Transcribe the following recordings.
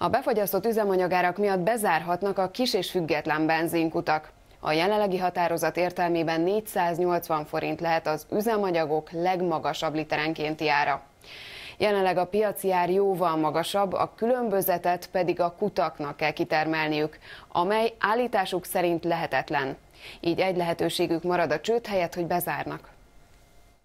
A befagyasztott üzemanyagárak miatt bezárhatnak a kis és független benzinkutak. A jelenlegi határozat értelmében 480 forint lehet az üzemanyagok legmagasabb literenkénti ára. Jelenleg a piaci ár jóval magasabb, a különbözetet pedig a kutaknak kell kitermelniük, amely állításuk szerint lehetetlen. Így egy lehetőségük marad a csőd helyett, hogy bezárnak.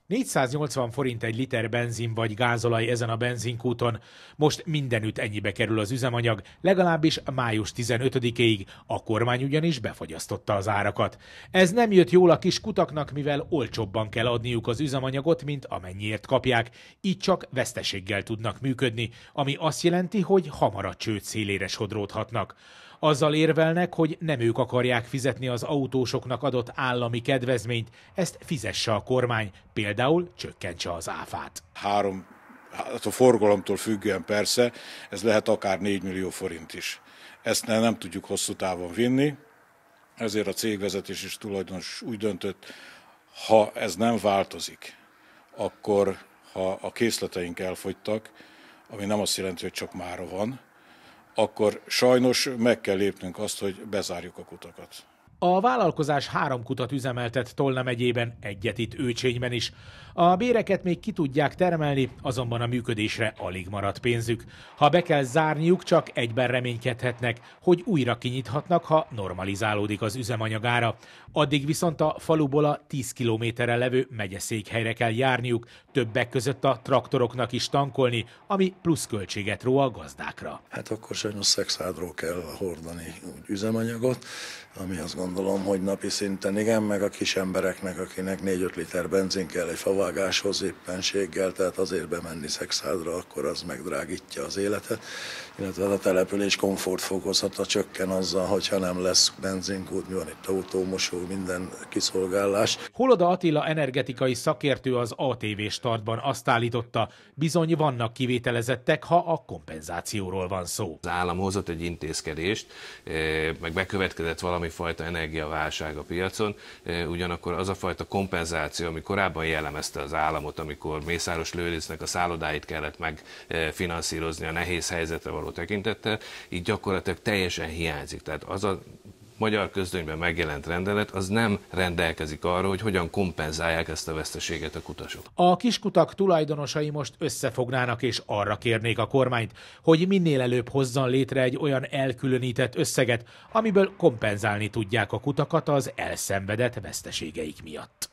480 forint egy liter benzin vagy gázolaj ezen a benzinkúton. Most mindenütt ennyibe kerül az üzemanyag, legalábbis május 15-ig, a kormány ugyanis befagyasztotta az árakat. Ez nem jött jól a kis kutaknak, mivel olcsóbban kell adniuk az üzemanyagot, mint amennyiért kapják, így csak veszteséggel tudnak működni, ami azt jelenti, hogy hamar a csőd szélére sodródhatnak. Azzal érvelnek, hogy nem ők akarják fizetni az autósoknak adott állami kedvezményt, ezt fizesse a kormány, például csökkentse az áfát. Három, hát a forgalomtól függően persze, ez lehet akár 4 millió forint is. Ezt nem tudjuk hosszú távon vinni, ezért a cégvezetés is tulajdonos úgy döntött, ha ez nem változik, akkor ha a készleteink elfogytak, ami nem azt jelenti, hogy csak mára van, akkor sajnos meg kell lépnünk azt, hogy bezárjuk a kutakat. A vállalkozás három kutat üzemeltet Tolna megyében, egyet itt Őcsényben is. A béreket még ki tudják termelni, azonban a működésre alig maradt pénzük. Ha be kell zárniuk, csak egyben reménykedhetnek, hogy újra kinyithatnak, ha normalizálódik az üzemanyagára. Addig viszont a faluból a 10 kilométerre levő megyeszékhelyre kell járniuk, többek között a traktoroknak is tankolni, ami plusz költséget ró a gazdákra. Hát akkor sajnos szexádról kell hordani üzemanyagot, ami azt gondolom, gondolom, hogy napi szinten igen, meg a kis embereknek, akinek 4-5 liter benzin kell egy favágáshoz éppenséggel, tehát azért bemenni szexádra, akkor az megdrágítja az életet, illetve a település komfortfokozata csökken azzal, hogyha nem lesz benzinkút, mi van itt autómosó, minden kiszolgálás. Holoda Attila energetikai szakértő az ATV startban azt állította, bizony vannak kivételezettek, ha a kompenzációról van szó. Az állam hozott egy intézkedést, eh, meg bekövetkezett valami fajta energi energiaválság a piacon, ugyanakkor az a fajta kompenzáció, ami korábban jellemezte az államot, amikor Mészáros Lőrincnek a szállodáit kellett megfinanszírozni a nehéz helyzetre való tekintettel, így gyakorlatilag teljesen hiányzik. Tehát az a magyar közdönyben megjelent rendelet az nem rendelkezik arra, hogy hogyan kompenzálják ezt a veszteséget a kutasok. A kiskutak tulajdonosai most összefognának és arra kérnék a kormányt, hogy minél előbb hozzan létre egy olyan elkülönített összeget, amiből kompenzálni tudják a kutakat az elszenvedett veszteségeik miatt.